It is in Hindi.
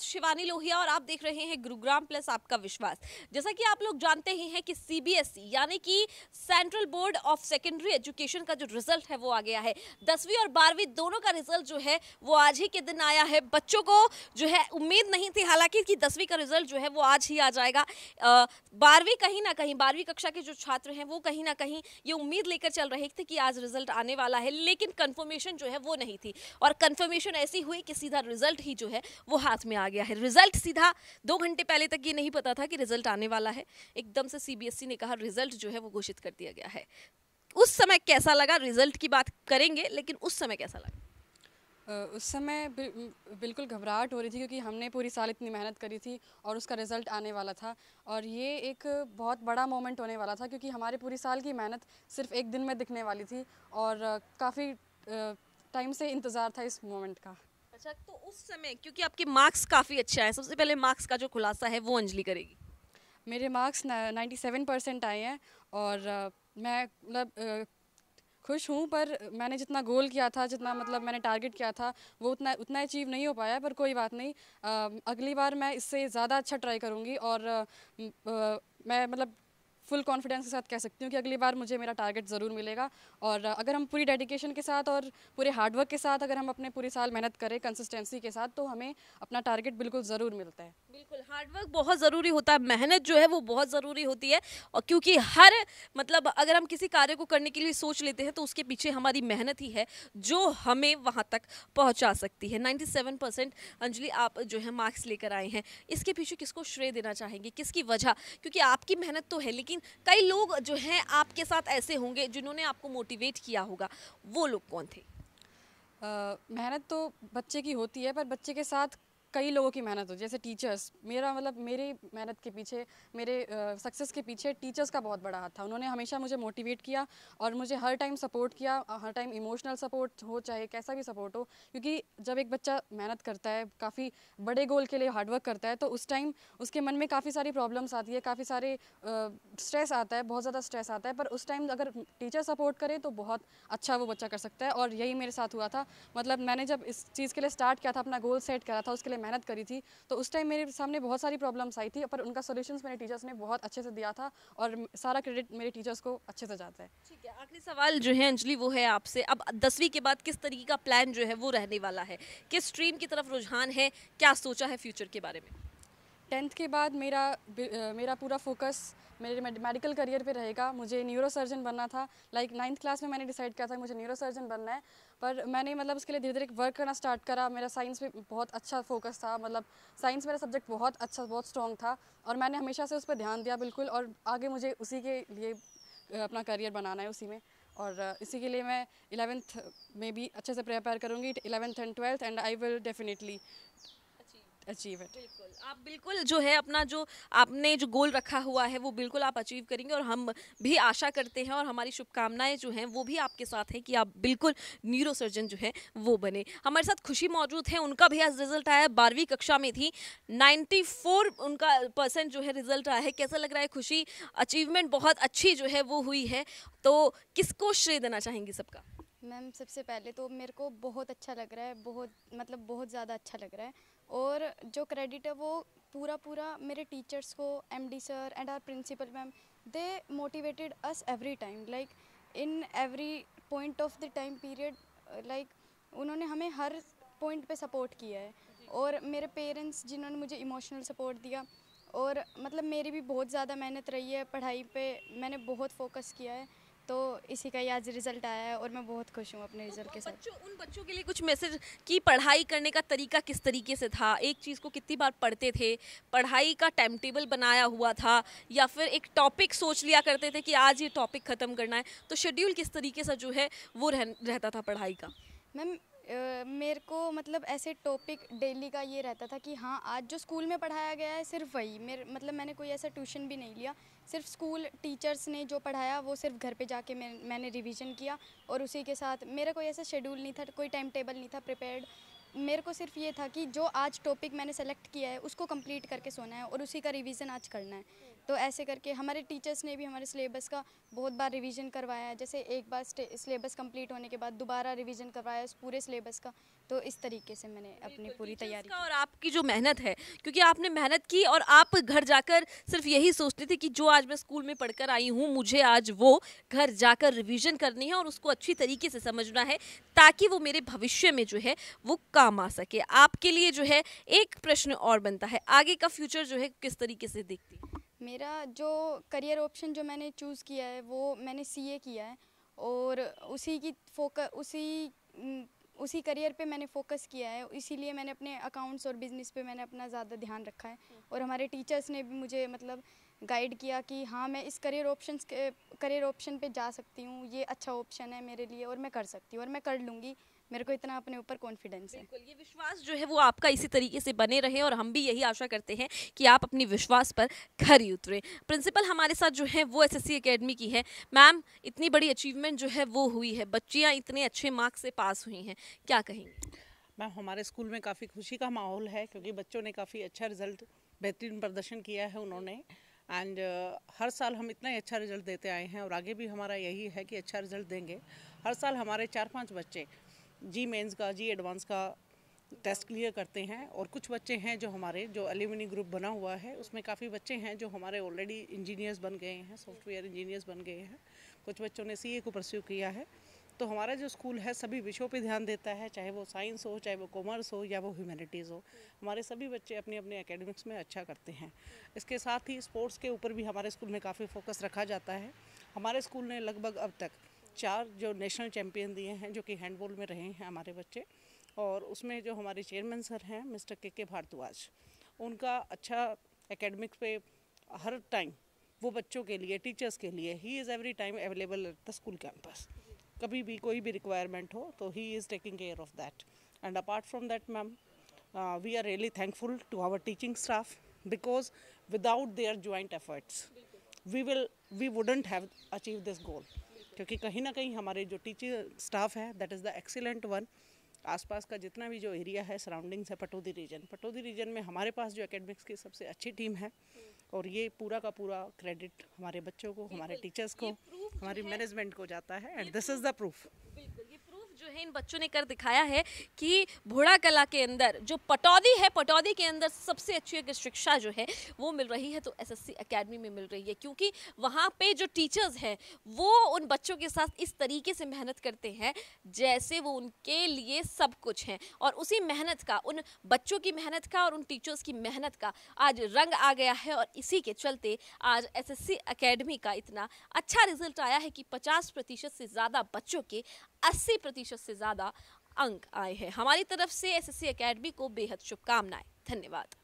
साथ शिवानी लोहिया और आप देख रहे हैं गुरुग्राम प्लस आपका विश्वास जैसा कि आप लोग जानते ही हैं कि सीबीएसई e, यानी कि central board of secondary education का जो रिजल्ट है वो आ गया है दसवीं और बारहवीं दोनों का रिजल्ट जो है वो आज ही के दिन आया है बच्चों को जो है उम्मीद नहीं थी हालांकि कि दसवीं का रिजल्ट जो है वो आज ही आ जाएगा बारहवीं कहीं ना कहीं बारहवीं कक्षा के जो छात्र हैं वो कहीं ना कहीं ये उम्मीद लेकर चल रहे थे कि आज रिजल्ट आने वाला है लेकिन कन्फर्मेशन जो है वो नहीं थी और कन्फर्मेशन ऐसी हुई कि सीधा रिजल्ट ही जो है वो हाथ में आ आ गया है रिजल्ट सीधा दो घंटे पहले तक ये नहीं पता था कि रिजल्ट आने वाला है एकदम से सीबीएसई e ने कहा रिजल्ट जो है वो घोषित कर दिया गया है उस समय कैसा लगा रिजल्ट की बात करेंगे लेकिन उस समय कैसा लगा उस समय बिल्कुल घबराहट हो रही थी क्योंकि हमने पूरी साल इतनी मेहनत करी थी और उसका रिज़ल्ट आने वाला था और ये एक बहुत बड़ा मोमेंट होने वाला था क्योंकि हमारे पूरी साल की मेहनत सिर्फ एक दिन में दिखने वाली थी और काफ़ी टाइम से इंतज़ार था इस मोमेंट का अच्छा तो उस समय क्योंकि आपके मार्क्स काफ़ी अच्छा है सबसे पहले मार्क्स का जो खुलासा है वो अंजलि करेगी मेरे मार्क्स नाइन्टी सेवन परसेंट आए हैं और आ, मैं मतलब खुश हूँ पर मैंने जितना गोल किया था जितना मतलब मैंने टारगेट किया था वो उतना उतना अचीव नहीं हो पाया पर कोई बात नहीं आ, अगली बार मैं इससे ज़्यादा अच्छा ट्राई करूँगी और आ, मैं मतलब फुल कॉन्फिडेंस के साथ कह सकती हूँ कि अगली बार मुझे मेरा टारगेट ज़रूर मिलेगा और अगर हम पूरी डेडिकेशन के साथ और पूरे हार्डवर्क के साथ अगर हम अपने पूरे साल मेहनत करें कंसिस्टेंसी के साथ तो हमें अपना टारगेट बिल्कुल ज़रूर मिलता है बिल्कुल हार्डवर्क बहुत ज़रूरी होता है मेहनत जो है वो बहुत ज़रूरी होती है और क्योंकि हर मतलब अगर हम किसी कार्य को करने के लिए सोच लेते हैं तो उसके पीछे हमारी मेहनत ही है जो हमें वहाँ तक पहुँचा सकती है नाइन्टी परसेंट अंजलि आप जो है मार्क्स लेकर आए हैं इसके पीछे किसको श्रेय देना चाहेंगे किसकी वजह क्योंकि आपकी मेहनत तो है लेकिन लेकिन कई लोग जो हैं आपके साथ ऐसे होंगे जिन्होंने आपको मोटिवेट किया होगा वो लोग कौन थे मेहनत तो बच्चे की होती है पर बच्चे के साथ कई लोगों की मेहनत हो जैसे टीचर्स मेरा मतलब मेरी मेहनत के पीछे मेरे सक्सेस के पीछे टीचर्स का बहुत बड़ा हाथ था उन्होंने हमेशा मुझे मोटिवेट किया और मुझे हर टाइम सपोर्ट किया हर टाइम इमोशनल सपोर्ट हो चाहे कैसा भी सपोर्ट हो क्योंकि जब एक बच्चा मेहनत करता है काफ़ी बड़े गोल के लिए हार्डवर्क करता है तो उस टाइम उसके मन में काफ़ी सारी प्रॉब्लम्स आती है काफ़ी सारे स्ट्रेस आता है बहुत ज़्यादा स्ट्रेस आता है पर उस टाइम अगर टीचर सपोर्ट करे तो बहुत अच्छा वो बच्चा कर सकता है और यही मेरे साथ हुआ था मतलब मैंने जब इस चीज़ के लिए स्टार्ट किया था अपना गोल सेट करा था उसके लिए मेहनत करी थी तो उस टाइम मेरे सामने बहुत सारी प्रॉब्लम्स आई थी पर उनका सोल्यूशन मेरे टीचर्स ने बहुत अच्छे से दिया था और सारा क्रेडिट मेरे टीचर्स को अच्छे से जाता है ठीक है आखिरी सवाल जो है अंजलि वो है आपसे अब दसवीं के बाद किस तरीके का प्लान जो है वो रहने वाला है किस स्ट्रीम की तरफ रुझान है क्या सोचा है फ्यूचर के बारे में टेंथ के बाद मेरा मेरा पूरा फोकस मेरे मेडिकल करियर पे रहेगा मुझे न्यूरो सर्जन बनना था लाइक नाइन्थ क्लास में मैंने डिसाइड किया था मुझे न्यूरो सर्जन बनना है पर मैंने मतलब उसके लिए धीरे धीरे वर्क करना स्टार्ट करा मेरा साइंस में बहुत अच्छा फोकस था मतलब साइंस मेरा सब्जेक्ट बहुत अच्छा बहुत स्ट्रॉन्ग था और मैंने हमेशा से उस पर ध्यान दिया बिल्कुल और आगे मुझे उसी के लिए अपना करियर बनाना है उसी में और इसी के लिए मैं इलेवेंथ में भी अच्छे से प्रिपेयर करूँगी eleventh and twelfth and I will definitely achieve है बिल्कुल आप बिल्कुल जो है अपना जो आपने जो गोल रखा हुआ है वो बिल्कुल आप अचीव करेंगे और हम भी आशा करते हैं और हमारी शुभकामनाएं जो हैं वो भी आपके साथ हैं कि आप बिल्कुल न्यूरो सर्जन जो है वो बने हमारे साथ खुशी मौजूद है उनका भी आज रिजल्ट आया है बारहवीं कक्षा में थी नाइन्टी उनका परसेंट जो है रिजल्ट आया है कैसा लग रहा है खुशी अचीवमेंट बहुत अच्छी जो है वो हुई है तो किसको श्रेय देना चाहेंगी सबका मैम सबसे पहले तो मेरे को बहुत अच्छा लग रहा है बहुत मतलब बहुत ज़्यादा अच्छा लग रहा है और जो क्रेडिट है वो पूरा पूरा मेरे टीचर्स को MD sir and our principal ma'am they motivated us every time like in every point of the time period like उन्होंने हमें हर पॉइंट पे सपोर्ट किया है और मेरे पेरेंट्स जिन्होंने मुझे इमोशनल सपोर्ट दिया और मतलब मेरी भी बहुत ज़्यादा मेहनत रही है पढ़ाई पे मैंने बहुत फोकस किया है तो इसी का ही आज रिजल्ट आया है और मैं बहुत खुश हूँ अपने रिजल्ट के तो साथ उन बच्चों के लिए कुछ मैसेज कि पढ़ाई करने का तरीका किस तरीके से था एक चीज़ को कितनी बार पढ़ते थे पढ़ाई का टाइम टेबल बनाया हुआ था या फिर एक टॉपिक सोच लिया करते थे कि आज ये टॉपिक ख़त्म करना है तो शेड्यूल किस तरीके से जो है वो रह, रहता था पढ़ाई का मैम मेरे को मतलब ऐसे टॉपिक डेली का ये रहता था कि हाँ आज जो स्कूल में पढ़ाया गया है सिर्फ वही मेरे मतलब मैंने कोई ऐसा ट्यूशन भी नहीं लिया सिर्फ स्कूल टीचर्स ने जो पढ़ाया वो सिर्फ घर पे जाके मैं मैंने रिवीजन किया और उसी के साथ मेरा कोई ऐसा शेड्यूल नहीं था कोई टाइम टेबल नहीं था प्रिपेयर्ड मेरे को सिर्फ ये था कि जो आज टॉपिक मैंने सेलेक्ट किया है उसको कम्प्लीट करके सोना है और उसी का रिविज़न आज करना है तो ऐसे करके हमारे टीचर्स ने भी हमारे सिलेबस का बहुत बार रिवीजन करवाया है जैसे एक बार सिलेबस कंप्लीट होने के बाद दोबारा रिवीजन करवाया उस पूरे सिलेबस का तो इस तरीके से मैंने अपनी पूरी तैयारी और आपकी जो मेहनत है क्योंकि आपने मेहनत की और आप घर जाकर सिर्फ यही सोचते थे कि जो आज मैं स्कूल में पढ़कर आई हूँ मुझे आज वो घर जाकर रिविजन करनी है और उसको अच्छी तरीके से समझना है ताकि वो मेरे भविष्य में जो है वो काम आ सके आपके लिए जो है एक प्रश्न और बनता है आगे का फ्यूचर जो है किस तरीके से देखती है मेरा जो करियर ऑप्शन जो मैंने चूज़ किया है वो मैंने सीए किया है और उसी की फोक उसी उसी करियर पे मैंने फोकस किया है इसीलिए मैंने अपने अकाउंट्स और बिज़नेस पे मैंने अपना ज़्यादा ध्यान रखा है और हमारे टीचर्स ने भी मुझे मतलब गाइड किया कि हाँ मैं इस करियर ऑप्शन करियर ऑप्शन पे जा सकती हूँ ये अच्छा ऑप्शन है मेरे लिए और मैं कर सकती हूँ और मैं कर लूँगी मेरे को इतना अपने ऊपर कॉन्फिडेंस है बिल्कुल ये विश्वास जो है वो आपका इसी तरीके से बने रहे और हम भी यही आशा करते हैं कि आप अपनी विश्वास पर खरी उतरें प्रिंसिपल हमारे साथ जो है वो एसएससी एकेडमी की है मैम इतनी बड़ी अचीवमेंट जो है वो हुई है बच्चियाँ इतने अच्छे मार्क्स से पास हुई हैं क्या कहेंगे मैम हमारे स्कूल में काफ़ी खुशी का माहौल है क्योंकि बच्चों ने काफ़ी अच्छा रिजल्ट बेहतरीन प्रदर्शन किया है उन्होंने एंड uh, हर साल हम इतना ही अच्छा रिजल्ट देते आए हैं और आगे भी हमारा यही है कि अच्छा रिजल्ट देंगे हर साल हमारे चार पांच बच्चे जी मेंस का जी एडवांस का टेस्ट क्लियर करते हैं और कुछ बच्चे हैं जो हमारे जो एल्यूमिनी ग्रुप बना हुआ है उसमें काफ़ी बच्चे हैं जो हमारे ऑलरेडी इंजीनियर्स बन गए हैं सॉफ्टवेयर इंजीनियर्स बन गए हैं कुछ बच्चों ने सी को परस्यू किया है तो हमारा जो स्कूल है सभी विषयों पे ध्यान देता है चाहे वो साइंस हो चाहे वो कॉमर्स हो या वो ह्यूमैनिटीज़ हो हमारे सभी बच्चे अपने अपने एकेडमिक्स में अच्छा करते हैं इसके साथ ही स्पोर्ट्स के ऊपर भी हमारे स्कूल में काफ़ी फोकस रखा जाता है हमारे स्कूल ने लगभग अब तक चार जो नेशनल चैम्पियन दिए हैं जो कि हैंडबॉल में रहे हैं हमारे बच्चे और उसमें जो हमारे चेयरमैन सर हैं मिस्टर के के भारद्वाज उनका अच्छा एकेडमिक पे हर टाइम वो बच्चों के लिए टीचर्स के लिए he is every time available at the school campus कभी भी कोई भी रिक्वायरमेंट हो तो he is taking care of that and apart from that ma'am we are really thankful to our teaching staff because without their joint efforts we will we wouldn't have achieve this goal क्योंकि कहीं ना कहीं हमारे जो टीचर स्टाफ है that is the excellent one आसपास का जितना भी जो एरिया है सराउंडिंग्स है पटौदी रीजन पटौदी रीजन में हमारे पास जो एकेडमिक्स की सबसे अच्छी टीम है और ये पूरा का पूरा क्रेडिट हमारे बच्चों को हमारे टीचर्स को हमारी मैनेजमेंट को जाता है and this is the proof जो है इन बच्चों ने कर दिखाया है कि भोड़ा कला के अंदर जो पटौदी है पटौदी के अंदर सबसे अच्छी एक शिक्षा जो है वो मिल रही है तो एसएससी एकेडमी में मिल रही है क्योंकि वहाँ पे जो टीचर्स हैं वो उन बच्चों के साथ इस तरीके से मेहनत करते हैं जैसे वो उनके लिए सब कुछ हैं और उसी मेहनत का उन बच्चों की मेहनत का और उन टीचर्स की मेहनत का आज रंग आ गया है और इसी के चलते आज एस एस का इतना अच्छा रिजल्ट आया है कि पचास प्रतिशत से ज़्यादा बच्चों के अस्सी प्रतिशत से ज़्यादा अंक आए हैं हमारी तरफ से एसएससी एकेडमी को बेहद शुभकामनाएं धन्यवाद